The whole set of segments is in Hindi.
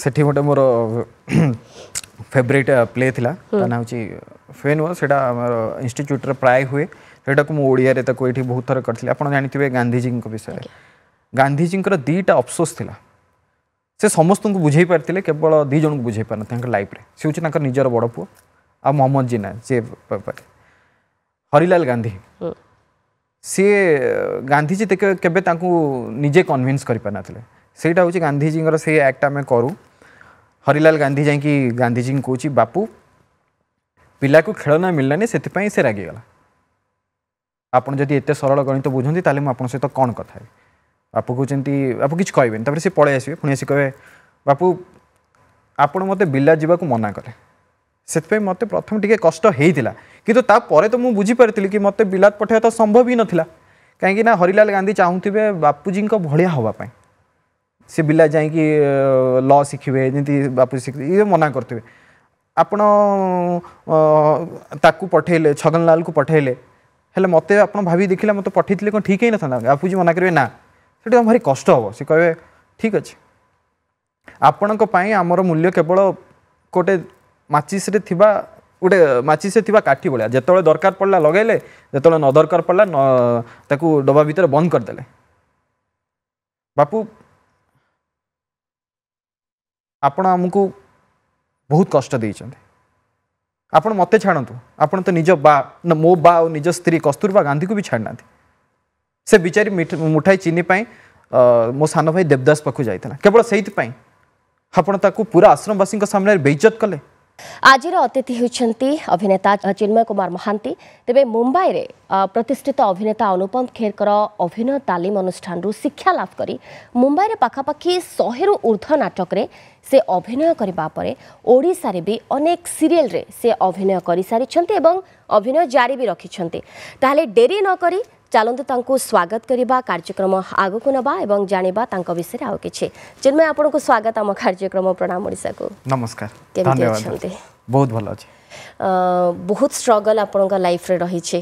ସେଠି ଗୋଟେ ମୋର ଫେଭରେଟ୍ ପ୍ଲେ ଥିଲା ତା ନାଁ ହେଉଛି ଫେନ୍ ୱାର୍ ସେଇଟା ଆମର ଇନଷ୍ଟିଚ୍ୟୁଟ୍ରେ ପ୍ରାୟ ହୁଏ ସେଇଟାକୁ ମୁଁ ଓଡ଼ିଆରେ ତାକୁ ଏଠି ବହୁତ ଥର କରିଥିଲି ଆପଣ ଜାଣିଥିବେ ଗାନ୍ଧିଜୀଙ୍କ ବିଷୟରେ ଗାନ୍ଧିଜୀଙ୍କର ଦୁଇଟା ଅଫସୋସ ଥିଲା ସେ ସମସ୍ତଙ୍କୁ ବୁଝେଇ ପାରିଥିଲେ କେବଳ ଦୁଇ ଜଣଙ୍କୁ ବୁଝେଇ ପାରିନଥିଲେ ତାଙ୍କ ଲାଇଫ୍ରେ ସେ ହେଉଛି ତାଙ୍କ ନିଜର ବଡ଼ ପୁଅ ଆଉ ମହମ୍ମଦ ଜିନା ସିଏ ହରିଲାଲ ଗାନ୍ଧୀ ସିଏ ଗାନ୍ଧିଜୀ କେବେ ତାଙ୍କୁ ନିଜେ କନଭିନ୍ସ କରିପାରିନଥିଲେ सहीटा हूँ गांधीजी से आक्ट आम करूँ हरिलाल गांधी जाकि गांधीजी कौच बापू पिला को खेलना मिललानी से रागिगला आपत जदि एत सरल गणित बुझे तेल मुझ सहित कौन कथे बापू कहते बापू कि कहबेन तपर से पलि पुणी कह बापू आप मत बिला जावाक मना कले से मत प्रथम टी कष्टा कि बुझीपारी कि मत बिलात पठाइवा तो संभव ही ना कहीं हरिलाल गांधी चाहूबे बापूजी भाया हाँपाई ସେ ପିଲା ଯାଇକି ଲ ଶିଖିବେ ଯେମିତି ବାପୁ ଶିଖି ଇଏ ମନା କରୁଥିବେ ଆପଣ ତାକୁ ପଠେଇଲେ ଛଗନ ଲାଲକୁ ପଠେଇଲେ ହେଲେ ମୋତେ ଆପଣ ଭାବି ଦେଖିଲା ମୋତେ ପଠେଇଥିଲେ କ'ଣ ଠିକ୍ ହେଇନଥାନ୍ତା ବାପୁଜୀ ମନା କରିବେ ନା ସେଠି ତୁମ ଭାରି କଷ୍ଟ ହେବ ସେ କହିବେ ଠିକ୍ ଅଛି ଆପଣଙ୍କ ପାଇଁ ଆମର ମୂଲ୍ୟ କେବଳ ଗୋଟେ ମାଚିସ୍ରେ ଥିବା ଗୋଟେ ମାଚିସ୍ରେ ଥିବା କାଠି ଭଳିଆ ଯେତେବେଳେ ଦରକାର ପଡ଼ିଲା ଲଗାଇଲେ ଯେତେବେଳେ ନ ଦରକାର ପଡ଼ିଲା ତାକୁ ଡବା ଭିତରେ ବନ୍ଦ କରିଦେଲେ ବାପୁ ଆପଣ ଆମକୁ ବହୁତ କଷ୍ଟ ଦେଇଛନ୍ତି ଆପଣ ମୋତେ ଛାଡ଼ନ୍ତୁ ଆପଣ ତ ନିଜ ବା ମୋ ବା ଆଉ ନିଜ ସ୍ତ୍ରୀ କସ୍ତୁରବା ଗାନ୍ଧୀକୁ ବି ଛାଡ଼ିନାହାନ୍ତି ସେ ବିଚାରୀ ମୁଠାଇ ଚିନି ପାଇଁ ମୋ ସାନ ଭାଇ ଦେବଦାସ ପାଖକୁ ଯାଇଥିଲା କେବଳ ସେଇଥିପାଇଁ ଆପଣ ତାକୁ ପୁରା ଆଶ୍ରମବାସୀଙ୍କ ସାମ୍ନାରେ ବେଇଜତ କଲେ ଆଜିର ଅତିଥି ହେଉଛନ୍ତି ଅଭିନେତା ଚିନ୍ମୟ କୁମାର ମହାନ୍ତି ତେବେ ମୁମ୍ବାଇରେ ପ୍ରତିଷ୍ଠିତ ଅଭିନେତା ଅନୁପମ ଖେରଙ୍କର ଅଭିନୟ ତାଲିମ ଅନୁଷ୍ଠାନରୁ ଶିକ୍ଷା ଲାଭ କରି ମୁମ୍ବାଇରେ ପାଖାପାଖି ଶହେରୁ ଉର୍ଦ୍ଧ୍ୱ ନାଟକରେ ସେ ଅଭିନୟ କରିବା ପରେ ଓଡ଼ିଶାରେ ବି ଅନେକ ସିରିଏଲରେ ସେ ଅଭିନୟ କରିସାରିଛନ୍ତି ଏବଂ ଅଭିନୟ ଜାରି ବି ରଖିଛନ୍ତି ତାହେଲେ ଡେରି ନ କରି ଚାଲନ୍ତୁ ତାଙ୍କୁ ସ୍ୱାଗତ କରିବା କାର୍ଯ୍ୟକ୍ରମ ଆଗକୁ ନେବା ଏବଂ ଜାଣିବା ତାଙ୍କ ବିଷୟରେ ଆଉ କିଛି ଚିନ୍ମୟ ଆପଣଙ୍କୁ ସ୍ୱାଗତ ଆମ କାର୍ଯ୍ୟକ୍ରମ ପ୍ରଣାମ ଓଡ଼ିଶାକୁ ନମସ୍କାର କେମିତି ଅଛନ୍ତି ବହୁତ ଭଲ ଅଛି ବହୁତ ଷ୍ଟ୍ରଗଲ ଆପଣଙ୍କ ଲାଇଫରେ ରହିଛି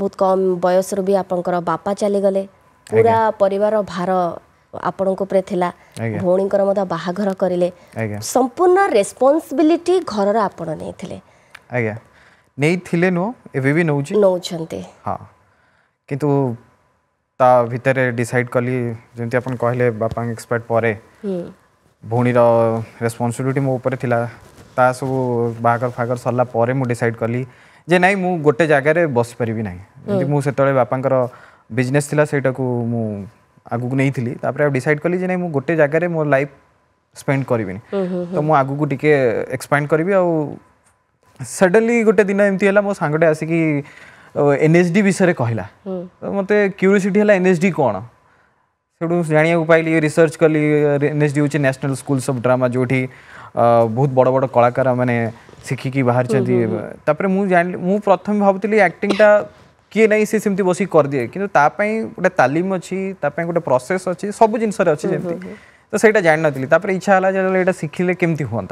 ବହୁତ କମ୍ ବୟସରୁ ବି ଆପଣଙ୍କର ବାପା ଚାଲିଗଲେ ପୁରା ପରିବାର ଭାର ଆପଣଙ୍କ ଉପରେ ଥିଲା ଭଉଣୀଙ୍କର ମଧ୍ୟ ବାହାଘର କରିଲେ ସମ୍ପୂର୍ଣ୍ଣ ରେସ୍ପନ୍ସିବିଲିଟି ଘରର ଆପଣ ନେଇଥିଲେ ନେଇଥିଲେ ନୁହଁ ଏବେ ବି ନେଉଛି ନେଉଛନ୍ତି ହଁ କିନ୍ତୁ ତା ଭିତରେ ଡିସାଇଡ୍ କଲି ଯେମିତି ଆପଣ କହିଲେ ବାପାଙ୍କ ଏକ୍ସପାର୍ଟ ପରେ ଭଉଣୀର ରେସ୍ପନ୍ସିବିଲିଟି ମୋ ଉପରେ ଥିଲା ତା ସବୁ ବାହାଘର ଫାହାଘର ସରିଲା ପରେ ମୁଁ ଡିସାଇଡ୍ କଲି ଯେ ନାଇଁ ମୁଁ ଗୋଟେ ଜାଗାରେ ବସିପାରିବି ନାହିଁ ଯେମିତି ମୁଁ ସେତେବେଳେ ବାପାଙ୍କର ବିଜନେସ୍ ଥିଲା ସେଇଟାକୁ ମୁଁ ଆଗକୁ ନେଇଥିଲି ତାପରେ ଆଉ ଡିସାଇଡ୍ କଲି ଯେ ନାଇଁ ମୁଁ ଗୋଟେ ଜାଗାରେ ମୋ ଲାଇଫ୍ ସ୍ପେଣ୍ଡ କରିବିନି ତ ମୁଁ ଆଗକୁ ଟିକେ ଏକ୍ସପାଣ୍ଡ କରିବି ଆଉ सडनली गोटे दिन एमती है मो सांगे आसिकी एन एच डी विषय कहला तो मत क्यूरीयसीटी है एन एच डी कौन से जाना पाइली रिसर्च कली एन एच डी होशनाल स्कूल अफ ड्रामा जो बहुत बड़ बड़ कलाकार मैंने शिखिकी बाहर मुझे जान मुझे प्रथम भावली आक्टिंगटा किए नहीं सी सेमती बस कर कि गोटे तालीम अच्छी गोटे प्रोसेस अच्छी सब जिन अच्छी तो सही जान नी इच्छा है शिखिले केमती हाँ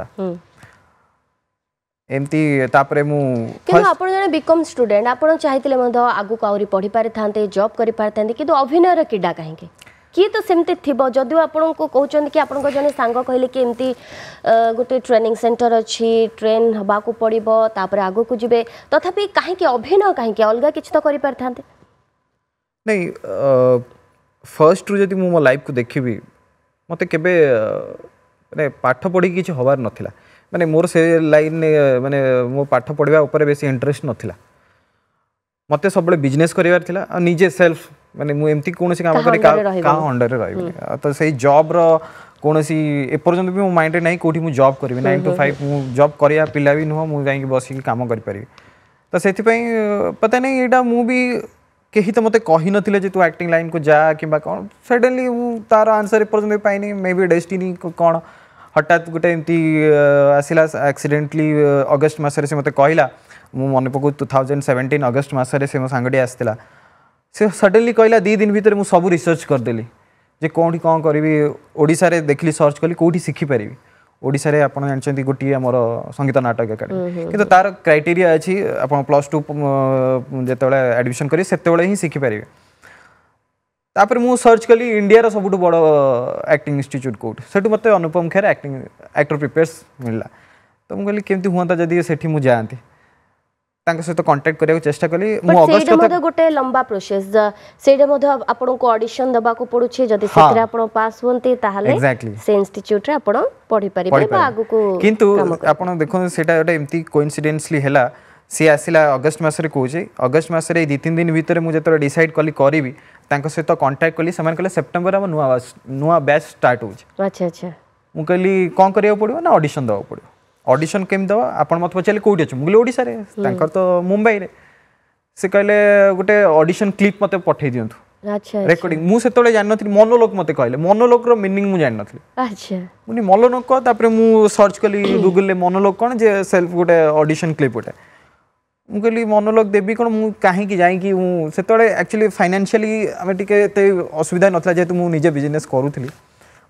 ଏମିତି ତାପରେ ମୁଁ କିନ୍ତୁ ଆପଣ ଜଣେ ବିକମ୍ ଷ୍ଟୁଡେଣ୍ଟ ଆପଣ ଚାହିଁଥିଲେ ମଧ୍ୟ ଆଗକୁ ଆହୁରି ପଢ଼ିପାରିଥାନ୍ତେ ଜବ୍ କରିପାରିଥାନ୍ତେ କିନ୍ତୁ ଅଭିନୟର କ୍ରୀଡ଼ା କାହିଁକି କିଏ ତ ସେମିତି ଥିବ ଯଦିଓ ଆପଣଙ୍କୁ କହୁଛନ୍ତି କି ଆପଣଙ୍କ ଜଣେ ସାଙ୍ଗ କହିଲେ କି ଏମିତି ଗୋଟେ ଟ୍ରେନିଂ ସେଣ୍ଟର ଅଛି ଟ୍ରେନ୍ ହେବାକୁ ପଡ଼ିବ ତାପରେ ଆଗକୁ ଯିବେ ତଥାପି କାହିଁକି ଅଭିନୟ କାହିଁକି ଅଲଗା କିଛି ତ କରିପାରିଥାନ୍ତେ ନାଇଁ ଫର୍ଷ୍ଟରୁ ଯଦି ମୁଁ ମୋ ଲାଇଫ୍କୁ ଦେଖିବି ମୋତେ କେବେ ମାନେ ପାଠ ପଢ଼ିକି କିଛି ହେବାର ନଥିଲା मैंने मोर से लाइन मैंने मो पाठ पढ़ा बेस इंटरेस्ट नाला मत सब बिजनेस करार निजे सेल्फ मैंने मुझे कौन काम कर रही हम्म। तो से जब रोसी एपर्तंत भी मो माइंड ना कौट मुझ जब करी नाइन टू फाइव मुझे जब कर पिला भी नुह मुझे बस कम करी तो से पता नहीं यहाँ मुझे कहीं तो मत कही ना जो तू आक्ट लाइन को जा कि कौन सडेनली तार आंसर एपर्तनी मे भी डेस्टिनी कौन হঠাৎ ଗୋଟେ ଏମିତି ଆସିଲା ଆକ୍ସିଡେଣ୍ଟଲି ଅଗଷ୍ଟ ମାସରେ ସେ ମୋତେ କହିଲା ମୁଁ ମନେ ପକାଉଛି ଟୁ ଥାଉଜେଣ୍ଡ ସେଭେଣ୍ଟିନ୍ ଅଗଷ୍ଟ ମାସରେ ସେ ମୋ ସାଙ୍ଗଟି ଆସିଥିଲା ସେ ସଡେନଲି କହିଲା ଦୁଇ ଦିନ ଭିତରେ ମୁଁ ସବୁ ରିସର୍ଚ୍ଚ କରିଦେଲି ଯେ କେଉଁଠି କ'ଣ କରିବି ଓଡ଼ିଶାରେ ଦେଖିଲି ସର୍ଚ୍ଚ କଲି କେଉଁଠି ଶିଖିପାରିବି ଓଡ଼ିଶାରେ ଆପଣ ଜାଣିଛନ୍ତି ଗୋଟିଏ ଆମର ସଙ୍ଗୀତ ନାଟକ ଏକାଡେମୀ କିନ୍ତୁ ତାର କ୍ରାଇଟେରିଆ ଅଛି ଆପଣ ପ୍ଲସ୍ ଟୁ ଯେତେବେଳେ ଆଡ଼ମିସନ୍ କରିବେ ସେତେବେଳେ ହିଁ ଶିଖିପାରିବେ ତାପରେ ମୁଁ ସର୍ଚ୍ଚ କଲି ଇଣ୍ଡିଆର ସବୁଠୁ ବଡ଼ ଆକ୍ଟିଂ ଇନଷ୍ଟିଚ୍ୟୁଟ୍ କେଉଁଠି ସେଠୁ ମୋତେ Anupam Kher acting actor prepares ମିଳିଲା ତ ମୁଁ କହିଲି କେମିତି ହୁଅନ୍ତା ଯଦି ସେଠି ମୁଁ ଯାଆନ୍ତି ତାଙ୍କ ସହିତ କଣ୍ଟାକ୍ଟ କରିବାକୁ ଚେଷ୍ଟା କଲି ମୁଁ ଅଗଷ୍ଟ ମଧ୍ୟ ଗୋଟେ ଲମ୍ବା ପ୍ରୋସେସ ସେଇଟା ମଧ୍ୟ ଆପଣଙ୍କୁ ଅଡିସନ ଦେବାକୁ ପଡୁଛି ଯଦି ସେଥିରେ ଆପଣ ପାସ୍ ହୁଅନ୍ତି ତାହେଲେ ସେ ଇନଷ୍ଟିଚ୍ୟୁଟରେ ଆପଣ ପଢି ପାରିବେ ବା ଆଗକୁ କିନ୍ତୁ ଆପଣ ଦେଖନ୍ତୁ ସେଇଟା ଗୋଟେ ଏମିତି କୋଇନସିଡେନ୍ସଲି ହେଲା সি আসিলা অগস্ট মাসে কুচি অগস্ট মাসে এই দুই তিন দিন ভিতরে মু যেত ডিসাইড কলি করবি তাঙ্ক সহিত কন্টাক্ট কলি সেমানে কলে সেপ্টেম্বর আমার নূয়া নূয়া ব্যাচ স্টার্ট হচ্ছে আচ্ছা আচ্ছা মু কলি কোন করিয়া পড়িব না অডিশন দেওয়া পড়িব অডিশন কেমি দেব আপন মতো পচারে কোটি অছু মু কলি ওড়িশারে তাঙ্কর তো মুম্বাইরে সে কহিলে গোটে অডিশন ক্লিপ মতে পঠাই দিଅନ୍ତୁ ରେକର୍ଡିଂ ମୁଁ ସେତେବେଳେ ଜାଣିନଥିଲି ମନୋଲୋକ ମୋତେ କହିଲେ ମନୋଲୋକର ମିନିଂ ମୁଁ ଜାଣିନଥିଲି ମୁଁ ମନୋଲୋକ ତାପରେ ମୁଁ ସର୍ଚ୍ଚ କଲି ଗୁଗୁଲରେ ମନୋଲୋକ କ'ଣ ଯେ ସେଲ୍ଫ ଗୋଟେ ଅଡିସନ୍ କ୍ଲିପ୍ ଗୋଟେ ମୁଁ କହିଲି ମୋନୋଲଗ୍ ଦେବି କ'ଣ ମୁଁ କାହିଁକି ଯାଇକି ମୁଁ ସେତେବେଳେ ଆକ୍ଚୁଆଲି ଫାଇନାନ୍ସିଆଲି ଆମେ ଟିକେ ଏତେ ଅସୁବିଧା ନଥିଲା ଯେହେତୁ ମୁଁ ନିଜେ ବିଜନେସ୍ କରୁଥିଲି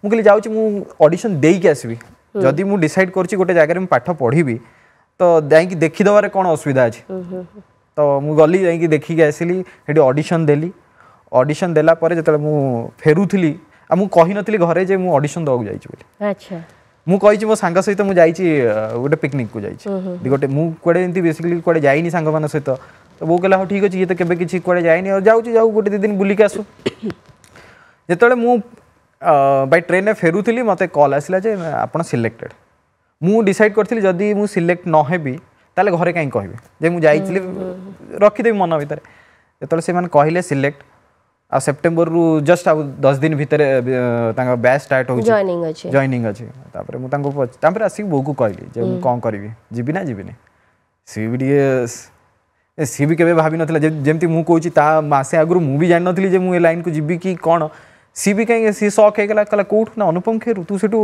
ମୁଁ କହିଲି ଯାଉଛି ମୁଁ ଅଡ଼ିସନ୍ ଦେଇକି ଆସିବି ଯଦି ମୁଁ ଡିସାଇଡ୍ କରୁଛି ଗୋଟେ ଜାଗାରେ ମୁଁ ପାଠ ପଢ଼ିବି ତ ଯାଇକି ଦେଖିଦେବାରେ କ'ଣ ଅସୁବିଧା ଅଛି ତ ମୁଁ ଗଲି ଯାଇକି ଦେଖିକି ଆସିଲି ସେଠି ଅଡ଼ିସନ୍ ଦେଲି ଅଡ଼ିସନ୍ ଦେଲା ପରେ ଯେତେବେଳେ ମୁଁ ଫେରୁଥିଲି ଆଉ ମୁଁ କହିନଥିଲି ଘରେ ଯେ ମୁଁ ଅଡ଼ିସନ୍ ଦେବାକୁ ଯାଇଛି ବୋଲି ଆଚ୍ଛା ମୁଁ କହିଛି ମୋ ସାଙ୍ଗ ସହିତ ମୁଁ ଯାଇଛି ଗୋଟେ ପିକନିକ୍କୁ ଯାଇଛି ଗୋଟେ ମୁଁ କୁଆଡ଼େ ଏମିତି ବେସିକାଲି କୁଆଡ଼େ ଯାଇନି ସାଙ୍ଗମାନଙ୍କ ସହିତ ତ ବୋଉ କହିଲା ହଉ ଠିକ୍ ଅଛି ଇଏ ତ କେବେ କିଛି କୁଆଡ଼େ ଯାଇନି ଆଉ ଯାଉଛି ଯାଉ ଗୋଟେ ଦୁଇ ଦିନ ବୁଲିକି ଆସୁ ଯେତେବେଳେ ମୁଁ ବାଇ ଟ୍ରେନ୍ରେ ଫେରୁଥିଲି ମୋତେ କଲ୍ ଆସିଲା ଯେ ଆପଣ ସିଲେକ୍ଟେଡ଼୍ ମୁଁ ଡିସାଇଡ଼୍ କରିଥିଲି ଯଦି ମୁଁ ସିଲେକ୍ଟ ନ ହେବି ତାହେଲେ ଘରେ କାହିଁ କହିବି ଯେ ମୁଁ ଯାଇଥିଲି ରଖିଦେବି ମନ ଭିତରେ ଯେତେବେଳେ ସେମାନେ କହିଲେ ସିଲେକ୍ଟ आ सेप्टेम्बर रु जस्ट आ 10 दिन भितर तांका बैच स्टार्ट हो जॉइनिंग अछि जॉइनिंग अछि तापर मु तांको तापर आसी बो को कहली जे मु कोन करबी जीबी ना जीबी ने सी भी डी सी भी केबे भाबी नथला जेमति मु कहू छी ता मासे आगरु मु भी जान नथली जे मु ए लाइन को जीबी की कोन सी भी कहीं सी शौक है कला कला कोठ ना अनुपम खेर तू सेटू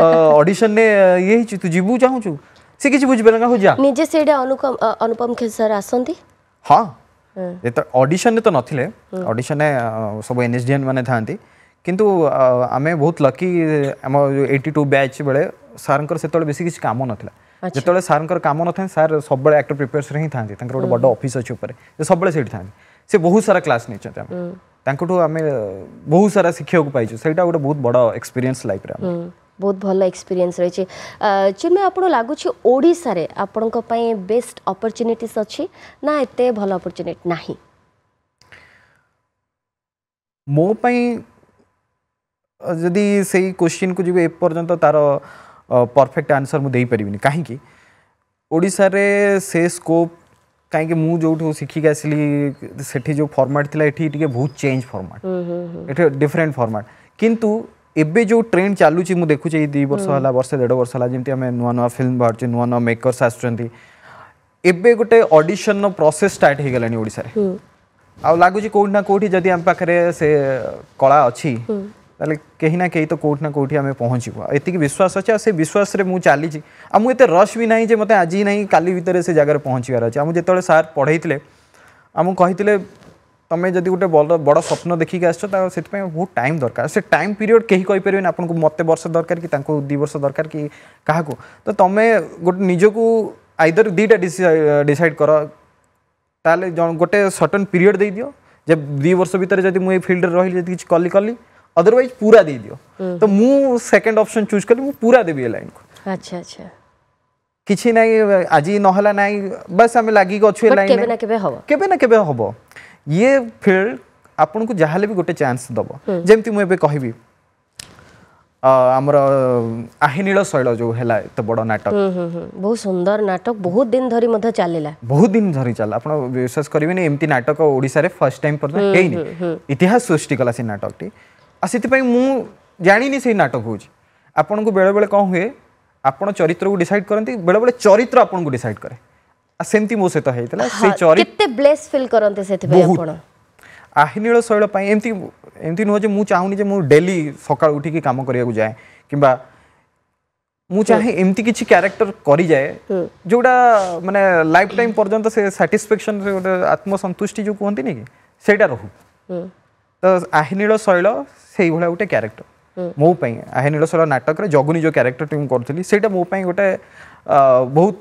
ऑडिशन ने ये हिची तू जीबू चाहू छु सी किछ बुझबे लगा हो जा निजे सेडा अनुपम अनुपम खेर सर आसंती हां अडिशन तो नथिले ऑडिशन ने सब एनएसडीएन माने थांती किंतु आम बहुत लकी हम 82 बैच बेले सारंकर सेतळ बेसी किछ काम नथिला जेतळ सारंकर काम नथे सार सबळे एक्टर प्रिपेयर्स रही थांती तंकर बडो ऑफिस अछि ऊपर जे सबळे सेठ से बहुत सारा क्लास नहीं चाहते बहुत सारा शिक्षक पाइछु सेटा गो बहुत बडो एक्सपीरियंस लाइफ बहुत भल एक्सपीरियंस रही चिन्मय लगुच लगुचार आपण बेस्ट अपरचुनिट अच्छी ना एत भल अपरच्युनिट ना मोपाई जदि से क्वेश्चन को जी एपर्तंत तार परफेक्ट आंसर मुझे कहींशार से स्कोप कहीं मुझे जो शिखिक आसली से जो फर्माट थी ये बहुत चेंज फर्माट डिफरेन्ट फर्माट कितु ଏବେ ଯେଉଁ ଟ୍ରେଣ୍ଡ ଚାଲୁଛି ମୁଁ ଦେଖୁଛି ଏଇ ଦୁଇ ବର୍ଷ ହେଲା ବର୍ଷେ ଦେଢ଼ ବର୍ଷ ହେଲା ଯେମିତି ଆମେ ନୂଆ ନୂଆ ଫିଲ୍ମ ବାହାରୁଛି ନୂଆ ନୂଆ ମେକର୍ସ ଆସୁଛନ୍ତି ଏବେ ଗୋଟେ ଅଡିସନର ପ୍ରୋସେସ୍ ଷ୍ଟାର୍ଟ ହେଇଗଲାଣି ଓଡ଼ିଶାରେ ଆଉ ଲାଗୁଛି କୋଉଠି ନା କୋଉଠି ଯଦି ଆମ ପାଖରେ ସେ କଳା ଅଛି ତାହେଲେ କେହି ନା କେହି ତ କୋଉଠି ନା କୋଉଠି ଆମେ ପହଞ୍ଚିବୁ ଆଉ ଏତିକି ବିଶ୍ୱାସ ଅଛି ଆଉ ସେ ବିଶ୍ୱାସରେ ମୁଁ ଚାଲିଛି ଆଉ ମୁଁ ଏତେ ରସ୍ ବି ନାହିଁ ଯେ ମୋତେ ଆଜି ନାହିଁ କାଲି ଭିତରେ ସେ ଜାଗାରେ ପହଞ୍ଚିବାର ଅଛି ଆମକୁ ଯେତେବେଳେ ସାର୍ ପଢ଼େଇଥିଲେ ଆମକୁ କହିଥିଲେ तुम जब गोटे बड़ स्वप्न देखिक आस बहुत टाइम दरकार से टाइम पीरियड कहीं पारे ना आपको मत वर्ष दरकार कि दु बर्ष दरकार कि क्या तो तुम्हें गोटे निजक आईदर दुटा डिसाइड कर गोटे सर्टन पीरियड दे दियो जब दु वर्ष भितर जब मुझे फिल्ड में रही किसी कली कली अदरवाइज पूरा दे दियो तो मु सेकंड ऑप्शन चूज कली पूरा देवी लाइन को अच्छा अच्छा किसी ना आज नाई बस लगे अच्छे लाइन हम ଇଏ ଫିଲ୍ଡ ଆପଣଙ୍କୁ ଯାହାହେଲେ ବି ଗୋଟେ ଚାନ୍ସ ଦେବ ଯେମିତି ମୁଁ ଏବେ କହିବି ଆମର আহিନୀଳ ଶୈଳ ଯୋଉ ହେଲା ଏତେ ବଡ଼ ନାଟକ ବହୁତ ସୁନ୍ଦର ନାଟକ ବହୁତ ଦିନ ଧରି ମଧ୍ୟ ଚାଲିଲା ବହୁତ ଦିନ ଧରି ଚାଲିଲା ଆପଣ ବିଶ୍ୱାସ କରିବେନି ଏମିତି ନାଟକ ଓଡ଼ିଶାରେ ଫାର୍ଷ୍ଟ ଟାଇମ୍ ପର୍ଯ୍ୟନ୍ତ ହେଇନି ଇତିହାସ ସୃଷ୍ଟି କଲା ସେ ନାଟକଟି ଆଉ ସେଥିପାଇଁ ମୁଁ ଜାଣିନି ସେଇ ନାଟକ ହେଉଛି ଆପଣଙ୍କୁ ବେଳେବେଳେ କ'ଣ ହୁଏ ଆପଣ ଚରିତ୍ରକୁ ଡିସାଇଡ୍ କରନ୍ତି ବେଳେବେଳେ ଚରିତ୍ର ଆପଣଙ୍କୁ ଡିସାଇଡ୍ କରେ सेमती मो सहित होता से चरी केते ब्लेस फील करनते सेति बे आपण आहिनीळ शैल पई एमती एमती नहु जे मु चाहुनी जे मु डेली सकाळ उठी के काम करिया को जाय किबा मु चाहे एमती किछि कैरेक्टर करी जाय जोडा माने लाइफ टाइम पर्यंत से सटिस्फैक्शन से आत्मसंतुष्टि जो कोहंती ने कि सेटा रहु नाटक रे जगुनी जो कैरेक्टर टीम करथली सेटा मो पई ବହୁତ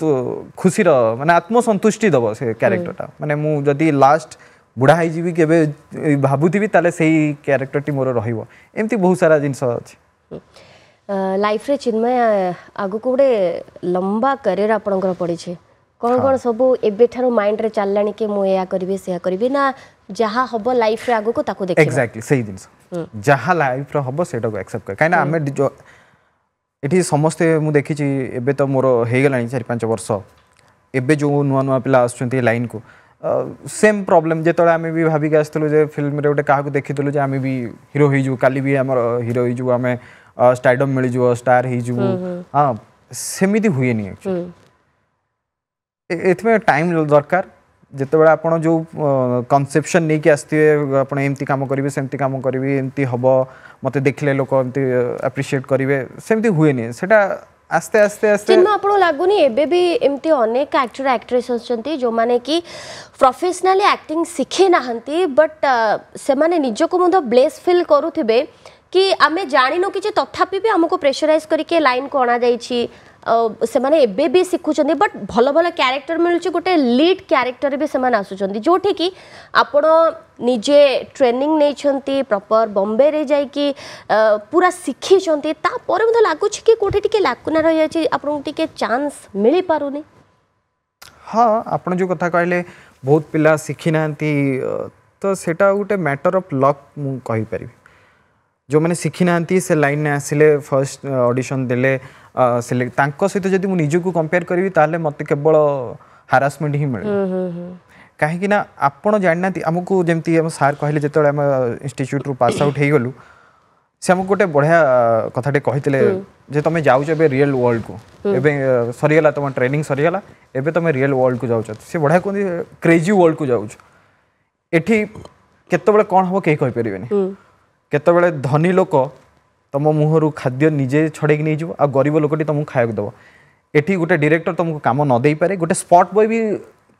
ଖୁସିର ମାନେ ଆତ୍ମସନ୍ତୁଷ୍ଟି ଦେବ ସେ କ୍ୟାରେକ୍ଟରଟା ମାନେ ମୁଁ ଯଦି ଲାଷ୍ଟ ବୁଢ଼ା ହେଇଯିବି କେବେ ଭାବୁଥିବି ତାହେଲେ ସେଇ କ୍ୟାରେକ୍ଟରଟି ମୋର ରହିବ ଏମିତି ବହୁତ ସାରା ଜିନିଷ ଅଛି ଲାଇଫରେ ଚିନ୍ମୟ ଆଗକୁ ଗୋଟେ ଲମ୍ବା କ୍ୟାରିୟର ଆପଣଙ୍କର ପଡ଼ିଛି କ'ଣ କ'ଣ ସବୁ ଏବେଠାରୁ ମାଇଣ୍ଡରେ ଚାଲିଲାଣି କି ମୁଁ ଏୟା କରିବି ସେୟା କରିବି ନା ଯାହା ହବ ଲାଇଫରେ ଆଗକୁ ତାକୁ ଦେଖିବା ଏକ୍ଜାକ୍ଟଲି ସେଇ ଜିନିଷ ଯାହା ଲାଇଫରେ ହବ ସେଇଟାକୁ ଆକ୍ସେପ୍ଟ କରେ କାହିଁକିନା ଆମେ ଏଠି ସମସ୍ତେ ମୁଁ ଦେଖିଛି ଏବେ ତ ମୋର ହେଇଗଲାଣି ଚାରି ପାଞ୍ଚ ବର୍ଷ ଏବେ ଯେଉଁ ନୂଆ ନୂଆ ପିଲା ଆସୁଛନ୍ତି ଏ ଲାଇନ୍କୁ ସେମ୍ ପ୍ରୋବ୍ଲେମ୍ ଯେତେବେଳେ ଆମେ ବି ଭାବିକି ଆସିଥିଲୁ ଯେ ଫିଲ୍ମରେ ଗୋଟେ କାହାକୁ ଦେଖିଥିଲୁ ଯେ ଆମେ ବି ହିରୋ ହେଇଯିବୁ କାଲି ବି ଆମର ହିରୋ ହେଇଯିବୁ ଆମେ ଷ୍ଟାର୍ଡମ୍ ମିଳିଯିବ ଷ୍ଟାର୍ ହେଇଯିବୁ ହଁ ସେମିତି ହୁଏନି ଏକ୍ଚୁଆଲି ଏଥିପାଇଁ ଟାଇମ୍ ଦରକାର ଯେତେବେଳେ ଆପଣ ଯେଉଁ କନସେପ୍ସନ୍ ନେଇକି ଆସିଥିବେ ଆପଣ ଏମିତି କାମ କରିବେ ସେମିତି କାମ କରିବି ଏମିତି ହେବ ମୋତେ ଦେଖିଲେ ଲୋକ ଏମିତି ଆପ୍ରିସିଏଟ୍ କରିବେ ସେମିତି ହୁଏନି ସେଟା আস্তে আস্তে আস্তে চিহ্ন আপনার লাগুনি এবে বি এমতি অনেক আক্টর আক্ট্রেস অনেক যে কি প্রফেসনালি আক্টিং শিখি না বট সেমানে নিজকে মধ্যে ব্লেস ফিল করুবে কি আমি জাণিনু কিছু তথাপি বি আমাকে প্রেসরাইজ করিকি লাইন কু অণা যাইছি ସେମାନେ ଏବେ ବି ଶିଖୁଛନ୍ତି ବଟ୍ ଭଲ ଭଲ କ୍ୟାରେକ୍ଟର ମିଳୁଛି ଗୋଟେ ଲିଡ୍ କ୍ୟାରେକ୍ଟର ବି ସେମାନେ ଆସୁଛନ୍ତି ଯେଉଁଠିକି ଆପଣ ନିଜେ ଟ୍ରେନିଂ ନେଇଛନ୍ତି ପ୍ରପର୍ ବମ୍ବେରେ ଯାଇକି ପୁରା ଶିଖିଛନ୍ତି ତାପରେ ମଧ୍ୟ ଲାଗୁଛି କି କେଉଁଠି ଟିକେ ଲାକୁନା ରହିଯାଇଛି ଆପଣଙ୍କୁ ଟିକେ ଚାନ୍ସ ମିଳିପାରୁନି ହଁ ଆପଣ ଯେଉଁ କଥା କହିଲେ ବହୁତ ପିଲା ଶିଖିନାହାନ୍ତି ତ ସେଇଟା ଗୋଟେ ମ୍ୟାଟର ଅଫ୍ ଲକ୍ ମୁଁ କହିପାରିବି ଯେଉଁମାନେ ଶିଖିନାହାନ୍ତି ସେ ଲାଇନ୍ରେ ଆସିଲେ ଫାର୍ଷ୍ଟ ଅଡ଼ିସନ୍ ଦେଲେ सहित जब निजी कंपेयर करी तेल मत केवल हरासमेंट ही मिले कहीं आप जानना आमको जमी सार कहे जो इनट्यूट रू पास आउट हो से गोटे बढ़िया कथे कही तुम जाऊ रियल वर्ल्ड को सरीगला तुम ट्रेनिंग सरीगला एवं तुम रियल वर्ल्ड को जाऊ सी बढ़िया कहते क्रेजी वर्ल्ड को जाऊ ये कौन हम कहीं कहीपर केत धनी लोक ତମ ମୁହଁରୁ ଖାଦ୍ୟ ନିଜେ ଛଡ଼େଇକି ନେଇଯିବ ଆଉ ଗରିବ ଲୋକଟି ତମକୁ ଖାଇବାକୁ ଦେବ ଏଠି ଗୋଟେ ଡିରେକ୍ଟର ତମକୁ କାମ ନ ଦେଇପାରେ ଗୋଟେ ସ୍ପଟ୍ ବଏ ବି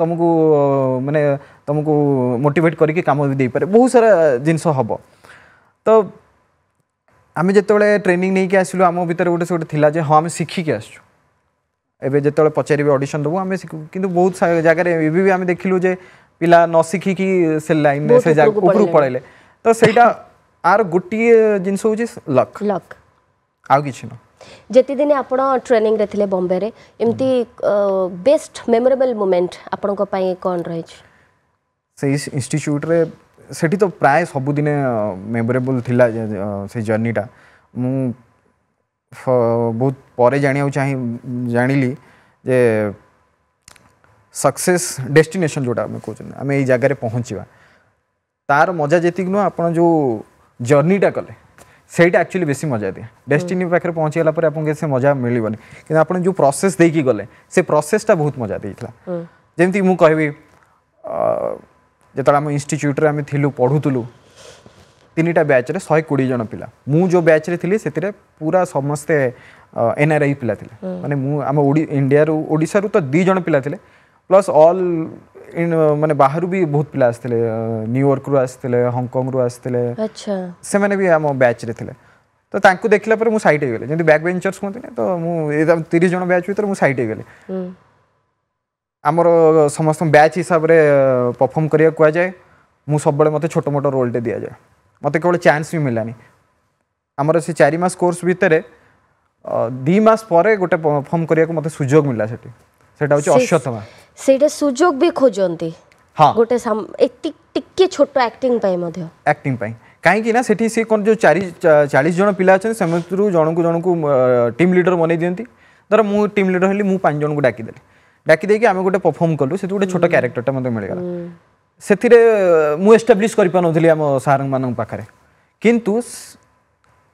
ତମକୁ ମାନେ ତମକୁ ମୋଟିଭେଟ୍ କରିକି କାମ ବି ଦେଇପାରେ ବହୁତ ସାରା ଜିନିଷ ହେବ ତ ଆମେ ଯେତେବେଳେ ଟ୍ରେନିଂ ନେଇକି ଆସିଲୁ ଆମ ଭିତରେ ଗୋଟେ ସେ ଗୋଟେ ଥିଲା ଯେ ହଁ ଆମେ ଶିଖିକି ଆସିଛୁ ଏବେ ଯେତେବେଳେ ପଚାରିବେ ଅଡ଼ିସନ୍ ଦେବୁ ଆମେ ଶିଖୁ କିନ୍ତୁ ବହୁତ ଜାଗାରେ ଏବେ ବି ଆମେ ଦେଖିଲୁ ଯେ ପିଲା ନ ଶିଖିକି ସେ ଲାଇନ୍ରେ ସେ ଜାଗା ଉପରକୁ ପଳାଇଲେ ତ ସେଇଟା आर गुटी जिनसो होची लक लक आउ किछ न जति दिने आपण ट्रेनिंग रे थिले बॉम्बे रे एमति बेस्ट मेमोरेबल मोमेंट आपण को पई कोन रहै छ से इंस्टिट्यूट रे सेठी तो प्राय सब दिन मेमोरेबल थिला से जर्नीटा मु बहुत पर जाना चाहे जान ली जे सक्सेस डेस्टिनेशन जोटा कहते हैं आम ये जगह पहुँचवा तार मजा जी नुह आप जो ଜର୍ଣ୍ଣିଟା କଲେ ସେଇଟା ଆକ୍ଚୁଆଲି ବେଶୀ ମଜା ଦିଏ ଡେଷ୍ଟିନି ପାଖରେ ପହଞ୍ଚିଗଲା ପରେ ଆପଣଙ୍କୁ ସେ ମଜା ମିଳିବନି କିନ୍ତୁ ଆପଣ ଯେଉଁ ପ୍ରୋସେସ୍ ଦେଇକି ଗଲେ ସେ ପ୍ରୋସେସ୍ଟା ବହୁତ ମଜା ଦେଇଥିଲା ଯେମିତି ମୁଁ କହିବି ଯେତେବେଳେ ଆମ ଇନଷ୍ଟିଚ୍ୟୁଟ୍ରେ ଆମେ ଥିଲୁ ପଢ଼ୁଥିଲୁ ତିନିଟା ବ୍ୟାଚ୍ରେ ଶହେ କୋଡ଼ିଏ ଜଣ ପିଲା ମୁଁ ଯେଉଁ ବ୍ୟାଚ୍ରେ ଥିଲି ସେଥିରେ ପୁରା ସମସ୍ତେ ଏନ୍ଆର୍ଆଇ ପିଲା ଥିଲେ ମାନେ ମୁଁ ଆମ ଇଣ୍ଡିଆରୁ ଓଡ଼ିଶାରୁ ତ ଦୁଇ ଜଣ ପିଲା ଥିଲେ ପ୍ଲସ୍ ଅଲ୍ ମାନେ ବାହାରୁ ବି ବହୁତ ପିଲା ଆସିଥିଲେ ନ୍ୟୁୟର୍କରୁ ଆସିଥିଲେ ହଂକଂରୁ ଆସିଥିଲେ ସେମାନେ ବି ଆମ ବ୍ୟାଚ୍ରେ ଥିଲେ ତ ତାଙ୍କୁ ଦେଖିଲା ପରେ ମୁଁ ସାଇଟ୍ ହେଇଗଲି ଯେମିତି ବ୍ୟାକ୍ ବେଞ୍ଚର୍ସ କୁହନ୍ତିନି ତ ମୁଁ ତିରିଶ ଜଣ ବ୍ୟାଚ୍ ଭିତରେ ମୁଁ ସାଇଟ୍ ହେଇଗଲି ଆମର ସମସ୍ତଙ୍କ ବ୍ୟାଚ୍ ହିସାବରେ ପରଫର୍ମ କରିବାକୁ କୁହାଯାଏ ମୁଁ ସବୁବେଳେ ମୋତେ ଛୋଟ ମୋଟ ରୋଲ୍ଟେ ଦିଆଯାଏ ମୋତେ କେବଳ ଚାନ୍ସ ବି ମିଳିଲାନି ଆମର ସେ ଚାରି ମାସ କୋର୍ସ ଭିତରେ ଦୁଇ ମାସ ପରେ ଗୋଟେ ପରଫର୍ମ କରିବାକୁ ମୋତେ ସୁଯୋଗ ମିଳିଲା ସେଠି ସେଟା ହେଉଛି ଅଶ୍ୱତମା ସେଇଟା ସୁଯୋଗ ବି ଖୋଜନ୍ତି ହଁ ଗୋଟେ ଟିକେ ଛୋଟ ଆକ୍ଟିଂ ପାଇଁ ମଧ୍ୟ ଆକ୍ଟିଂ ପାଇଁ କାହିଁକି ନା ସେଠି ସେ କ'ଣ ଯେଉଁ ଚାରି ଚାଳିଶ ଜଣ ପିଲା ଅଛନ୍ତି ସେମାନଙ୍କରୁ ଜଣକୁ ଜଣକୁ ଟିମ୍ ଲିଡର ବନେଇ ଦିଅନ୍ତି ଧର ମୁଁ ଟିମ୍ ଲିଡର ହେଲି ମୁଁ ପାଞ୍ଚ ଜଣଙ୍କୁ ଡାକିଦେଲି ଡାକି ଦେଇକି ଆମେ ଗୋଟେ ପରଫର୍ମ କଲୁ ସେଠି ଗୋଟେ ଛୋଟ କ୍ୟାରେକ୍ଟରଟା ମୋତେ ମିଳିଗଲା ସେଥିରେ ମୁଁ ଏଷ୍ଟାବ୍ଲିଶ୍ କରିପାରୁନଥିଲି ଆମ ସାର୍ମାନଙ୍କ ପାଖରେ କିନ୍ତୁ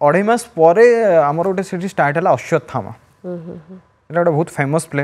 ଅଢ଼େଇ ମାସ ପରେ ଆମର ଗୋଟେ ସେଠି ଷ୍ଟାର୍ଟ ହେଲା ଅଶ୍ୱତ୍ଥାମା ଏଇଟା ଗୋଟେ ବହୁତ ଫେମସ୍ ପ୍ଲେ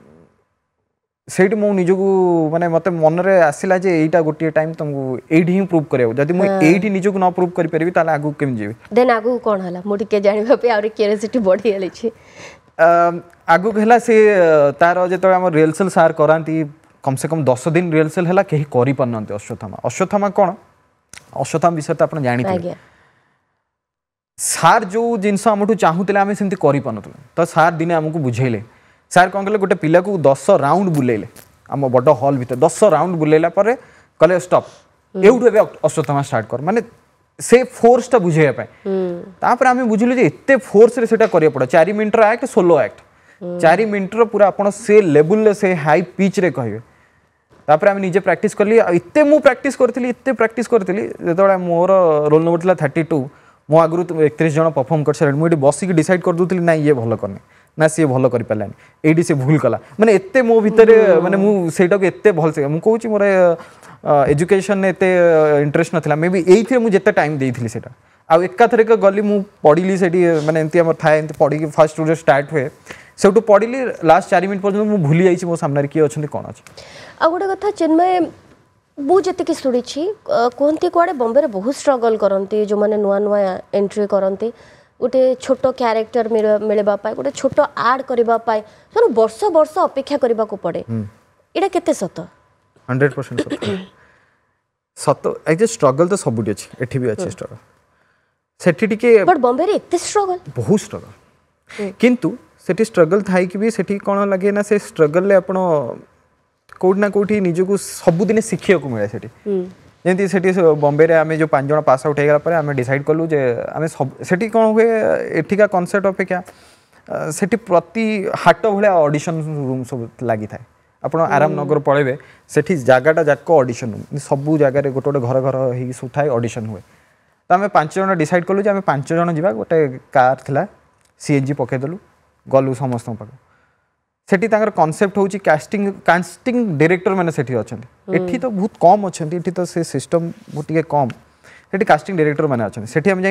ସେଇଠି ମୁଁ ନିଜକୁ ମାନେ ମୋତେ ମନରେ ଆସିଲା ଯେ ଏଇଟା ଗୋଟିଏ ଟାଇମ୍ ତମକୁ ଏଇଠି ହିଁ ପ୍ରୁଭ କରିବାକୁ ଯଦି ମୁଁ ଏଇଠି ନିଜକୁ ନ ପ୍ରୁଭ୍ କରିପାରିବି ତାହେଲେ ଆଗକୁ କେମିତି ଯିବି ଦେନ୍ ଆଗକୁ କ'ଣ ହେଲା ମୁଁ ଟିକେ ଜାଣିବା ପାଇଁ ଆହୁରି କ୍ୟୁରିଓସିଟି ବଢ଼ିଯାଇଛି ଆଗକୁ ହେଲା ସେ ତାର ଯେତେବେଳେ ଆମ ରିହର୍ସଲ୍ ସାର୍ କରାନ୍ତି କମ୍ ସେ କମ୍ ଦଶ ଦିନ ରିହର୍ସଲ୍ ହେଲା କେହି କରିପାରୁନାହାନ୍ତି ଅଶ୍ୱଥାମା ଅଶ୍ୱଥାମା କ'ଣ ଅଶ୍ୱଥାମା ବିଷୟରେ ତ ଆପଣ ଜାଣିଥିବେ ସାର୍ ଯେଉଁ ଜିନିଷ ଆମଠୁ ଚାହୁଁଥିଲେ ଆମେ ସେମିତି କରିପାରୁନଥିଲୁ ତ ସାର୍ ଦିନେ ଆମକୁ ବୁଝେଇଲେ ସାର୍ କ'ଣ କଲେ ଗୋଟେ ପିଲାକୁ ଦଶ ରାଉଣ୍ଡ ବୁଲେଇଲେ ଆମ ବଡ଼ ହଲ୍ ଭିତରେ ଦଶ ରାଉଣ୍ଡ ବୁଲେଇଲା ପରେ କହିଲେ ଷ୍ଟପ୍ ଏଉଠୁ ଏବେ ଅଶ୍ୱତ୍ଥମା ଷ୍ଟାର୍ଟ କର ମାନେ ସେ ଫୋର୍ସଟା ବୁଝେଇବା ପାଇଁ ତାପରେ ଆମେ ବୁଝିଲୁ ଯେ ଏତେ ଫୋର୍ସରେ ସେଇଟା କରିବାକୁ ପଡ଼ିବ ଚାରି ମିନିଟ୍ର ଆକ୍ଟ ଷୋହଳ ଆକ୍ଟ ଚାରି ମିନିଟ୍ର ପୁରା ଆପଣ ସେ ଲେବୁଲରେ ସେ ହାଇ ପିଚ୍ରେ କହିବେ ତାପରେ ଆମେ ନିଜେ ପ୍ରାକ୍ଟିସ୍ କଲି ଆଉ ଏତେ ମୁଁ ପ୍ରାକ୍ଟିସ୍ କରିଥିଲି ଏତେ ପ୍ରାକ୍ଟିସ୍ କରିଥିଲି ଯେତେବେଳେ ମୋର ରୋଲ୍ ନମ୍ବର ଥିଲା ଥାର୍ଟି ଟୁ ମୋ ଆଗରୁ ଏକତିରିଶ ଜଣ ପରଫର୍ମ କରିସାରିଲେଣି ମୁଁ ଏଠି ବସିକି ଡିସାଇଡ଼ କରିଦେଉଥିଲି ନାଇଁ ଇଏ ଭଲ କରିନି ନା ସିଏ ଭଲ କରିପାରିଲାନି ଏଇଠି ସେ ଭୁଲ କଲା ମାନେ ଏତେ ମୋ ଭିତରେ ମାନେ ମୁଁ ସେଇଟାକୁ ଏତେ ଭଲସେ ମୁଁ କହୁଛି ମୋର ଏଜୁକେସନ୍ ଏତେ ଇଣ୍ଟରେଷ୍ଟ ନଥିଲା ମେ ବି ଏଇଥିରେ ମୁଁ ଯେତେ ଟାଇମ୍ ଦେଇଥିଲି ସେଇଟା ଆଉ ଏକାଥରକେ ଗଲି ମୁଁ ପଢ଼ିଲି ସେଠି ମାନେ ଏମିତି ଆମର ଥାଏ ଏମିତି ପଢ଼ିକି ଫାର୍ଷ୍ଟ ରୁ ଷ୍ଟାର୍ଟ ହୁଏ ସେଠୁ ପଢ଼ିଲି ଲାଷ୍ଟ ଚାରି ମିନିଟ୍ ପର୍ଯ୍ୟନ୍ତ ମୁଁ ଭୁଲି ଯାଇଛି ମୋ ସାମ୍ନାରେ କିଏ ଅଛନ୍ତି କ'ଣ ଅଛି ଆଉ ଗୋଟେ କଥା ଚିନ୍ମୟ ମୁଁ ଯେତିକି ଶୁଣିଛି କୁହନ୍ତି କୁଆଡ଼େ ବମ୍ବେରେ ବହୁତ ଷ୍ଟ୍ରଗଲ୍ କରନ୍ତି ଯେଉଁମାନେ ନୂଆ ନୂଆ ଏଣ୍ଟ୍ରି କରନ୍ତି ଗୋଟେ ଛୋଟ କ୍ୟାରେକ୍ଟର ମିଳିବା ପାଇଁ ଗୋଟେ ଛୋଟ ଆଡ୍ କରିବା ପାଇଁ ତେଣୁ ବର୍ଷ ବର୍ଷ ଅପେକ୍ଷା କରିବାକୁ ପଡ଼େ ଏଇଟା କେତେ ସତ ହଣ୍ଡ୍ରେଡ଼ ପରସେଣ୍ଟ ସତ ସତ ଆକ୍ଚୁଆଲି ଷ୍ଟ୍ରଗଲ୍ ତ ସବୁଠି ଅଛି ଏଠି ବି ଅଛି ଷ୍ଟ୍ରଗଲ୍ ସେଠି ଟିକେ ବଟ୍ ବମ୍ବେରେ ଏତେ ଷ୍ଟ୍ରଗଲ୍ ବହୁତ ଷ୍ଟ୍ରଗଲ୍ କିନ୍ତୁ ସେଠି ଷ୍ଟ୍ରଗଲ୍ ଥାଇକି ବି ସେଠି କ'ଣ ଲାଗେ ନା ସେ ଷ୍ଟ୍ରଗଲ୍ରେ ଆପଣ କେଉଁଠି ନା କେଉଁଠି ନିଜକୁ ସବୁଦିନେ ଶିଖିବାକୁ ମିଳେ ସେଠି ଯେମିତି ସେଠି ବମ୍ବେରେ ଆମେ ଯେଉଁ ପାଞ୍ଚ ଜଣ ପାସ୍ ଆଉଟ୍ ହେଇଗଲା ପରେ ଆମେ ଡିସାଇଡ଼୍ କଲୁ ଯେ ଆମେ ସବୁ ସେଠି କ'ଣ ହୁଏ ଏଠିକା କନସେପ୍ଟ ଅପେକ୍ଷା ସେଠି ପ୍ରତି ହାଟ ଭଳିଆ ଅଡ଼ିସନ୍ ରୁମ୍ ସବୁ ଲାଗିଥାଏ ଆପଣ ଆରାମନଗର ପଳେଇବେ ସେଠି ଜାଗାଟା ଯାକ ଅଡ଼ିସନ୍ ରୁମ୍ ସବୁ ଜାଗାରେ ଗୋଟେ ଗୋଟେ ଘର ଘର ହେଇକି ସବୁ ଥାଏ ଅଡ଼ିସନ୍ ହୁଏ ତ ଆମେ ପାଞ୍ଚ ଜଣ ଡିସାଇଡ଼୍ କଲୁ ଯେ ଆମେ ପାଞ୍ଚ ଜଣ ଯିବା ଗୋଟେ କାର୍ ଥିଲା ସି ଏନ୍ ଜି ପକେଇଦେଲୁ ଗଲୁ ସମସ୍ତଙ୍କ ପାଖକୁ सेठी तांगर कॉन्सेप्ट होची कास्टिंग कास्टिंग डायरेक्टर मैंने सेठी अछन हम्म। एठी तो बहुत कम अछन एठी तो से सिस्टम बुटीके कम से कास्टिंग डायरेक्टर माने अछन से हम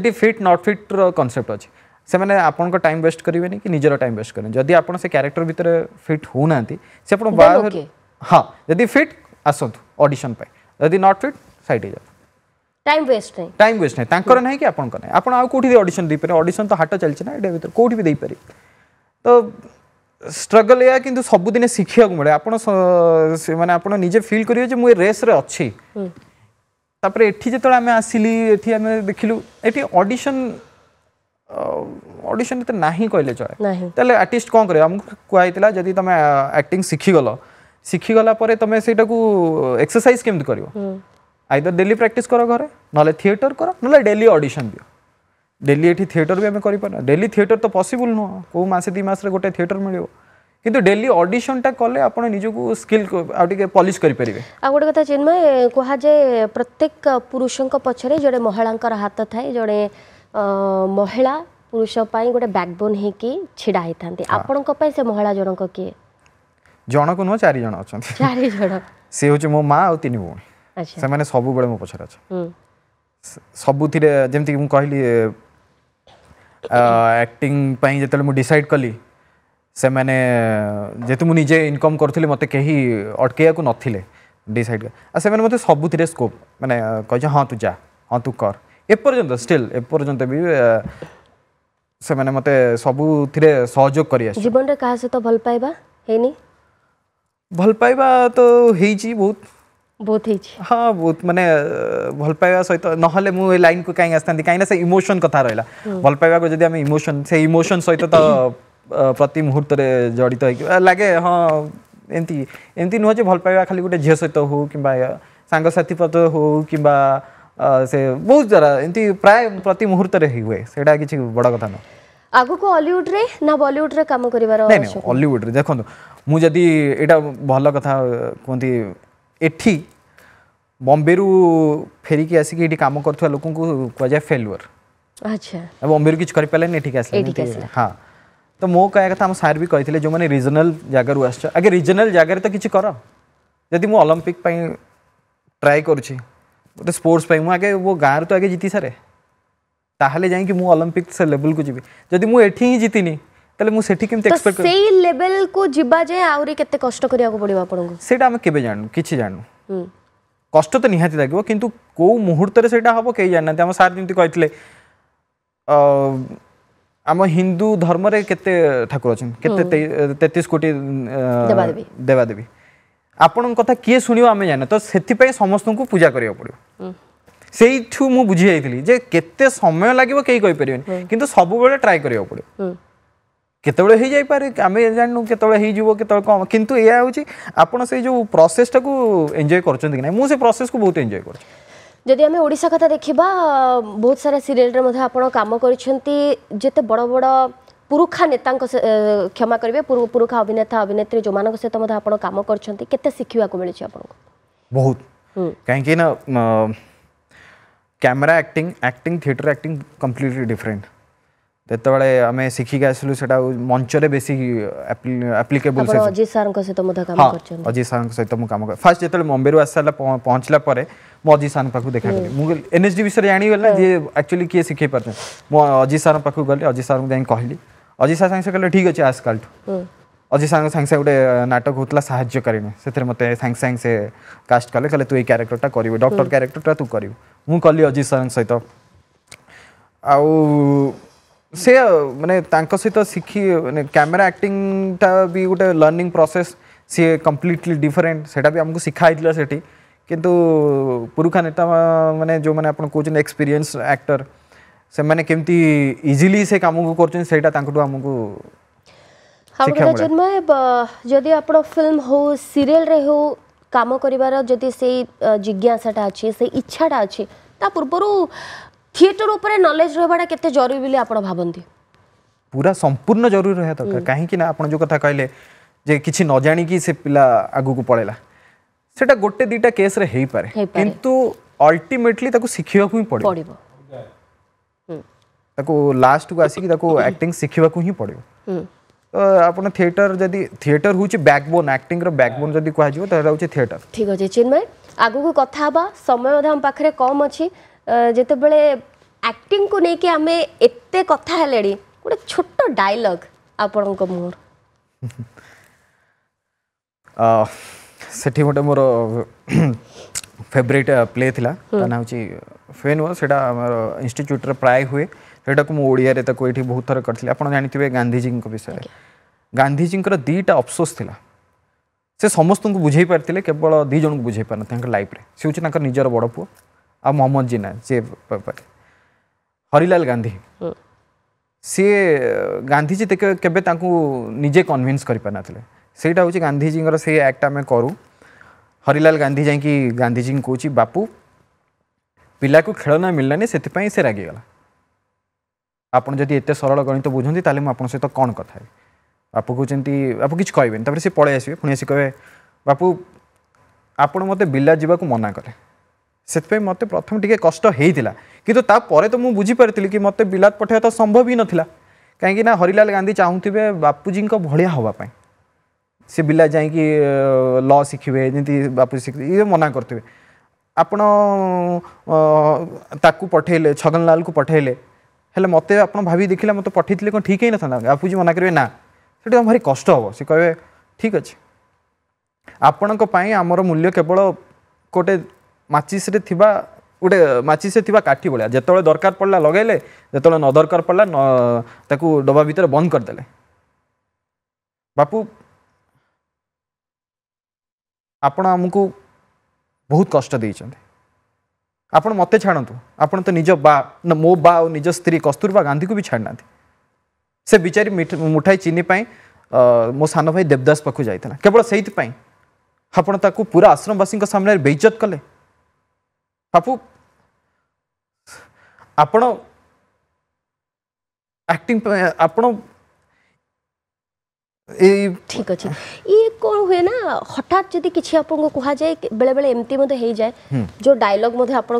जाई फिट नॉट फिट रो कॉन्सेप्ट अछि से माने आपन को टाइम वेस्ट करिवे कि निजर टाइम वेस्ट करेंगे जदि आप से कैरेक्टर भीतर फिट हो नांती से आपन बाहर okay. हां फिट आसंथु ऑडिशन पे जदी नॉट फिट साइड हो जा टाइम वेस्ट नहीं टाइम हम्म। वेस्ट नहीं कि आपन को दे ऑडिशन दे ऑडिशन तो हाट चल छ ना भी दे ତ ଷ୍ଟ୍ରଗଲ୍ ଏହା କିନ୍ତୁ ସବୁଦିନେ ଶିଖିବାକୁ ମିଳେ ଆପଣ ମାନେ ଆପଣ ନିଜେ ଫିଲ୍ କରିବେ ଯେ ମୁଁ ଏ ରେସ୍ରେ ଅଛି ତାପରେ ଏଠି ଯେତେବେଳେ ଆମେ ଆସିଲି ଏଠି ଆମେ ଦେଖିଲୁ ଏଠି ଅଡ଼ିସନ୍ ଅଡ଼ିସନ୍ ଏତେ ନାହିଁ କହିଲେ ଚଳେ ତାହେଲେ ଆର୍ଟିଷ୍ଟ କ'ଣ କରିବ ଆମକୁ କୁହାହେଇଥିଲା ଯଦି ତମେ ଆକ୍ଟିଂ ଶିଖିଗଲ ଶିଖିଗଲା ପରେ ତମେ ସେଇଟାକୁ ଏକ୍ସରସାଇଜ୍ କେମିତି କରିବ ଆଇଦର ଡେଲି ପ୍ରାକ୍ଟିସ୍ କର ଘରେ ନହେଲେ ଥିଏଟର୍ କର ନହେଲେ ଡେଲି ଅଡ଼ିସନ୍ ଦିଅ ডেলি এটি থিয়েটর বি করি করিপারা ডেলি থিয়েটর তো পসিবল নুহ কেউ মাসে দুই মাসে গোটে থিয়েটর মিলিব কিন্তু ডেলি অডিশনটা কলে আপনার নিজকে স্কিল আপনি পলিশ করে করিপারিবে আর গোটে কথা চিন্ময় যে প্রত্যেক পুরুষঙ্ক পছরে জড়ে মহিলাঙ্কর হাত থাকে জড়ে মহিলা পুরুষ পাই গোটে ব্যাকবোন হইকি ছিড়া হই থাকে আপনার পাই সে মহিলা জনক কি জনক নুহ চারি জন অছন্তি চারি জন সে হচ্ছে মো মা আর তিন ভউণী সেমানে সবুবেলে মো পছরে আছে সবুথিরে যেমতি মু কহিলি एक्टिंग पाई डिसाइड कली से माने जेतु मु निजे इनकम करथली मते केही अटकेया से माने मते सबु थिरे स्कोप माने कह हां तू जा हां तू कर ए स्टिल ए भी से माने मते सबु थिरे सहयोग करिया जीवन रे का तो भल पाइबा भल पाइबा तो बहुत ବହୁତ ହେଇଛି ହଁ ବହୁତ ମାନେ ଭଲ ପାଇବା ସହିତ ନହେଲେ ମୁଁ ଏ ଲାଇନ୍କୁ କାହିଁକି ଆସିଥାନ୍ତି କାହିଁକିନା ସେ ଇମୋସନ୍ କଥା ରହିଲା ଭଲ ପାଇବାକୁ ଯଦି ଆମେ ଇମୋସନ୍ ସେ ଇମୋସନ୍ ସହିତ ତ ପ୍ରତି ମୁହୂର୍ତ୍ତରେ ଜଡ଼ିତ ହେଇକି ଲାଗେ ହଁ ଏମିତି ଏମିତି ନୁହଁ ଯେ ଭଲ ପାଇବା ଖାଲି ଗୋଟେ ଝିଅ ସହିତ ହଉ କିମ୍ବା ସାଙ୍ଗସାଥି ପ୍ରତ ହଉ କିମ୍ବା ସେ ବହୁତ ସାରା ଏମିତି ପ୍ରାୟ ପ୍ରତି ମୁହୂର୍ତ୍ତରେ ହୁଏ ସେଇଟା କିଛି ବଡ଼ କଥା ନୁହଁ ଆଗକୁ ଅଲିଉଡ଼ରେ ନା ବଲିଉଡ଼ରେ କାମ କରିବାର ଅଲିଉଡ଼ରେ ଦେଖନ୍ତୁ ମୁଁ ଯଦି ଏଇଟା ଭଲ କଥା କୁହନ୍ତି एटी बम्बे फेरिक आसिक कम कर लोक क्या फेलवर अच्छा बम्बे किसी हाँ तो मो कह कम सार भी कही जो मैंने रिजनाल जगार आस आगे रिजनाल जगार तो किसी कर जदि मुझे अलंपिक ट्राए कर गोटे स्पोर्ट्स मुझे आगे वो गाँव तो आगे जीति सारे ताल जाए कि मुझे अलंपिक्स लेवल को जी जदि मुझे ये जीतनी তাহলে মু সেটি কিমতে এক্সপেক্ট সেই লেভেল কো জিবা যে আউরি কেতে কষ্ট করিয়া কো পড়িবা আপনকু সেটা আমি কেবে জানু কিছি জানু কষ্ট তো নিহাতি লাগিব কিন্তু কেউ মুহূর্তরে সেটা হব কেই জানি না আমার স্যার যেমতি কইতিলে ଆମ ହିନ୍ଦୁ ଧର୍ମରେ କେତେ ଠାକୁର ଅଛନ୍ତି କେତେ ତେତିଶ କୋଟି ଦେବାଦେବୀ ଆପଣଙ୍କ କଥା କିଏ ଶୁଣିବ ଆମେ ଜାଣିନା ତ ସେଥିପାଇଁ ସମସ୍ତଙ୍କୁ ପୂଜା କରିବାକୁ ପଡ଼ିବ ସେଇଠୁ ମୁଁ ବୁଝିଯାଇଥିଲି ଯେ କେତେ ସମୟ ଲାଗିବ କେହି କହିପାରିବେନି କିନ୍ତୁ ସବୁବେଳେ ଟ୍ରାଏ କରିବାକୁ ପଡ଼ିବ केतपे आम जानू के से जो प्रोसेसटा को एंजय कर प्रोसेस को बहुत एंजय कर जदि आम ओडा कथा देखा बहुत सारा सीरीयल आम करते बड़ बड़ पुरुखा नेता क्षमा करेंगे पुरुखा अभिनेता अभिनेत्री जो मान सहित कम करते शिखा मिली आपको बहुत कहीं camera acting acting theatre acting completely different जिते आम शिखिक आसलु से मंच में बेस आप्लिकेबुल अजित सारे अजित सारे फास्ट जो मुंबई रू आस सारा पहुँचला पर अजित सारे पाक देखा एन एस डी विषय जानगला जी एक्चुअली किए शिखे पार्थे मुजित सारे पाक गली अजित सारे जा कहली अजित सार सांगे कहे ठीक अच्छे आस काल्ठ अजित सारे सांगे गोटे नाटक होता साहयकारीणी से मत सांगे सांगे से कास्ट कले कहे तु ये क्यारेक्टरटा कर डक्टर क्यारेक्टरटा तू कर मुझे कली अजित सारे सहित आ ସେ ମାନେ ତାଙ୍କ ସହିତ ଶିଖି ମାନେ କ୍ୟାମେରା ଆକ୍ଟିଂଟା ବି ଗୋଟେ ଲର୍ଣ୍ଣିଂ ପ୍ରୋସେସ୍ ସିଏ କମ୍ପ୍ଲିଟଲି ଡିଫରେଣ୍ଟ ସେଇଟା ବି ଆମକୁ ଶିଖା ହେଇଥିଲା ସେଠି କିନ୍ତୁ ପୁରୁଖା ନେତା ମାନେ ଯେଉଁମାନେ ଆପଣ କହୁଛନ୍ତି ଏକ୍ସପିରିଏନ୍ସ ଆକ୍ଟର ସେମାନେ କେମିତି ଇଜିଲି ସେ କାମକୁ କରୁଛନ୍ତି ସେଇଟା ତାଙ୍କଠୁ ଆମକୁ ଆଉ ଚିନ୍ମୟ ଯଦି ଆପଣ ଫିଲ୍ମ ହଉ ସିରିଏଲରେ ହଉ କାମ କରିବାର ଯଦି ସେଇ ଜିଜ୍ଞାସାଟା ଅଛି ସେଇ ଇଚ୍ଛାଟା ଅଛି ତା ପୂର୍ବରୁ থিয়েটর উপরে নলেজ রহবাটা কেতে জরুরি বলে আপনার ভাবন্তি পুরা সম্পূর্ণ জরুরি রহা দরকার কাহিঁকি না আপনার যে কথা কহিলেন যে কিছু ন জাণিকি সে পিলা আগুকু পড়েলা সেটা গোটে দুইটা কেসরে হইপারে কিন্তু অল্টিমেটলি তাকে শিখিবাকু হি পড়িব তাকে লাস্টকু আসিকি তাকে অ্যাক্টিং শিখিবাকু হি পড়িব ଆପଣ ଥିଏଟର ଯଦି ଥିଏଟର ହେଉଛି ବ୍ୟାକବୋନ୍ ଆକ୍ଟିଂର ବ୍ୟାକବୋନ୍ ଯଦି କୁହାଯିବ ତାହେଲେ ହେଉଛି ଥିଏଟର ଠିକ୍ ଅଛି ଚିନ୍ମୟ ଆଗକୁ କଥା ହେବା ସମୟ ମଧ୍ୟ ଆମ ପାଖରେ କମ୍ ଅଛି ଯେତେବେଳେ ଆକ୍ଟିଂକୁ ନେଇକି ଆମେ ଏତେ କଥା ହେଲେଣି ଗୋଟେ ଛୋଟ ଡାଇଲଗ୍ ଆପଣଙ୍କ ମୁହଁରୁ ସେଠି ଗୋଟେ ମୋର ଫେଭରେଟ୍ ପ୍ଲେ ଥିଲା ତା ନାଁ ହେଉଛି ଫେନ୍ ସେଇଟା ଆମର ଇନଷ୍ଟିଚ୍ୟୁଟ୍ରେ ପ୍ରାୟ ହୁଏ ସେଇଟାକୁ ମୁଁ ଓଡ଼ିଆରେ ତାକୁ ଏଠି ବହୁତ ଥର କରିଥିଲି ଆପଣ ଜାଣିଥିବେ ଗାନ୍ଧିଜୀଙ୍କ ବିଷୟରେ ଗାନ୍ଧିଜୀଙ୍କର ଦୁଇଟା ଅଫସୋସ ଥିଲା ସେ ସମସ୍ତଙ୍କୁ ବୁଝେଇ ପାରିଥିଲେ କେବଳ ଦୁଇ ଜଣଙ୍କୁ ବୁଝେଇ ପାରିନଥିଲେ ତାଙ୍କ ଲାଇଫ୍ରେ ସେ ହେଉଛି ତାଙ୍କ ନିଜର ବଡ଼ ପୁଅ ଆଉ ମହମ୍ମଦ ଜିନା ସିଏ ହରିଲାଲ ଗାନ୍ଧୀ ସିଏ ଗାନ୍ଧିଜୀ କେବେ ତାଙ୍କୁ ନିଜେ କନଭିନ୍ସ କରିପାରିନଥିଲେ ସେଇଟା ହେଉଛି ଗାନ୍ଧୀଜୀଙ୍କର ସେଇ ଆକ୍ଟ ଆମେ କରୁ ହରିଲାଲ ଗାନ୍ଧୀ ଯାଇକି ଗାନ୍ଧୀଜୀଙ୍କୁ କହୁଛି ବାପୁ ପିଲାକୁ ଖେଳନା ମିଳିଲାନି ସେଥିପାଇଁ ସେ ରାଗିଗଲା ଆପଣ ଯଦି ଏତେ ସରଳ ଗଣିତ ବୁଝନ୍ତି ତାହେଲେ ମୁଁ ଆପଣଙ୍କ ସହିତ କ'ଣ କଥା ହେବି ବାପୁ କହୁଛନ୍ତି ବାପୁ କିଛି କହିବେନି ତାପରେ ସେ ପଳେଇ ଆସିବେ ପୁଣି ଆସି କହିବେ ବାପୁ ଆପଣ ମୋତେ ବିଲା ଯିବାକୁ ମନା କଲେ ସେଥିପାଇଁ ମୋତେ ପ୍ରଥମେ ଟିକେ କଷ୍ଟ ହେଇଥିଲା କିନ୍ତୁ ତାପରେ ତ ମୁଁ ବୁଝିପାରିଥିଲି କି ମୋତେ ବିଲାତ ପଠାଇବା ତ ସମ୍ଭବ ହିଁ ନଥିଲା କାହିଁକିନା ହରିଲାଲ ଗାନ୍ଧୀ ଚାହୁଁଥିବେ ବାପୁଜୀଙ୍କ ଭଳିଆ ହେବା ପାଇଁ ସେ ପିଲା ଯାଇକି ଲ ଶିଖିବେ ଯେମିତି ବାପୁଜୀ ଶିଖି ଇଏ ମନା କରିଥିବେ ଆପଣ ତାକୁ ପଠେଇଲେ ଛଗନଲାଲକୁ ପଠେଇଲେ ହେଲେ ମୋତେ ଆପଣ ଭାବି ଦେଖିଲା ମୋତେ ପଠେଇଥିଲେ କ'ଣ ଠିକ୍ ହେଇନଥାନ୍ତା ବାପୁଜୀ ମନା କରିବେ ନା ସେଠି ଆମ ଭାରି କଷ୍ଟ ହେବ ସେ କହିବେ ଠିକ୍ ଅଛି ଆପଣଙ୍କ ପାଇଁ ଆମର ମୂଲ୍ୟ କେବଳ ଗୋଟେ ମାଚିସ୍ରେ ଥିବା ଗୋଟେ ମାଚିସ୍ରେ ଥିବା କାଠି ଭଳିଆ ଯେତେବେଳେ ଦରକାର ପଡ଼ିଲା ଲଗାଇଲେ ଯେତେବେଳେ ନ ଦରକାର ପଡ଼ିଲା ତାକୁ ଡବା ଭିତରେ ବନ୍ଦ କରିଦେଲେ ବାପୁ ଆପଣ ଆମକୁ ବହୁତ କଷ୍ଟ ଦେଇଛନ୍ତି ଆପଣ ମୋତେ ଛାଡ଼ନ୍ତୁ ଆପଣ ତ ନିଜ ବା ମୋ ବା ଆଉ ନିଜ ସ୍ତ୍ରୀ କସ୍ତୁରବା ଗାନ୍ଧୀକୁ ବି ଛାଡ଼ିନାହାନ୍ତି ସେ ବିଚାରୀ ମୁଠାଇ ଚିନି ପାଇଁ ମୋ ସାନ ଭାଇ ଦେବଦାସ ପାଖକୁ ଯାଇଥିଲା କେବଳ ସେଇଥିପାଇଁ ଆପଣ ତାକୁ ପୁରା ଆଶ୍ରମବାସୀଙ୍କ ସାମ୍ନାରେ ବେଇଜତ କଲେ ବାପୁ ଆପଣ ଆକ୍ଟିଂ ଆପଣ ঠিক আছে ইয়ে কোন হুয়ে না হঠাৎ যদি কিছু আপনাকে কুহা যায় বেলে বেলে এমতি মধ্যে হয়ে যায় যে ডায়লগ মধ্যে আপনার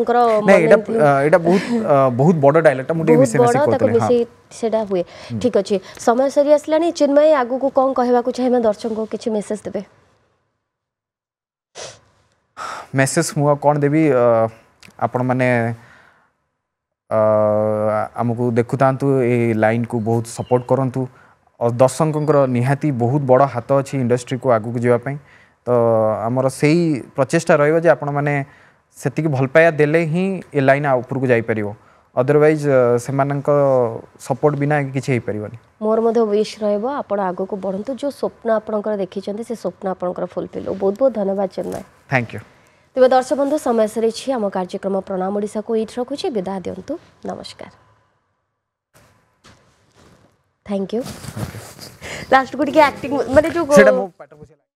এটা এটা বহুত বহুত বড় ডায়লগটা মুটি মিশে মিশে করতে হ্যাঁ সেটা হুয়ে ঠিক আছে সময় সরি আসলানি চিন্ময় আগুকু কোন কহেবাকু চাইবে দর্শকଙ୍କୁ কিছু মেসেজ দেবে मेसेज मु कौन देवी आपण मैने आमको देखु था लाइन को बहुत सपोर्ट करूँ और दर्शक निहाती बहुत बड़ हाथ अच्छी इंडस्ट्री को आगे जावाप तो आमर से ही प्रचेषा रही आपण मैंने से भलपाइया दे लाइन आपरक जापर अदरवैज से सपोर्ट बिना किसी मोर मध्य विश रग को बढ़त जो स्वप्न आप देखी से स्वप्न आप फुलफिल बहुत बहुत धन्यवाद चेन्नई थैंक यू ତେବେ ଦର୍ଶକ ବନ୍ଧୁ ସମୟ ସରିଛି ଆମ କାର୍ଯ୍ୟକ୍ରମ ପ୍ରଣାମ ଓଡ଼ିଶାକୁ ଏଇଠି ରଖୁଛି ବିଦା ଦିଅନ୍ତୁ ନମସ୍କାର ଥ୍ୟାଙ୍କ ୟୁ ଲାଷ୍ଟକୁ ଟିକେ ଆକ୍ଟିଂ ମାନେ ଯେଉଁ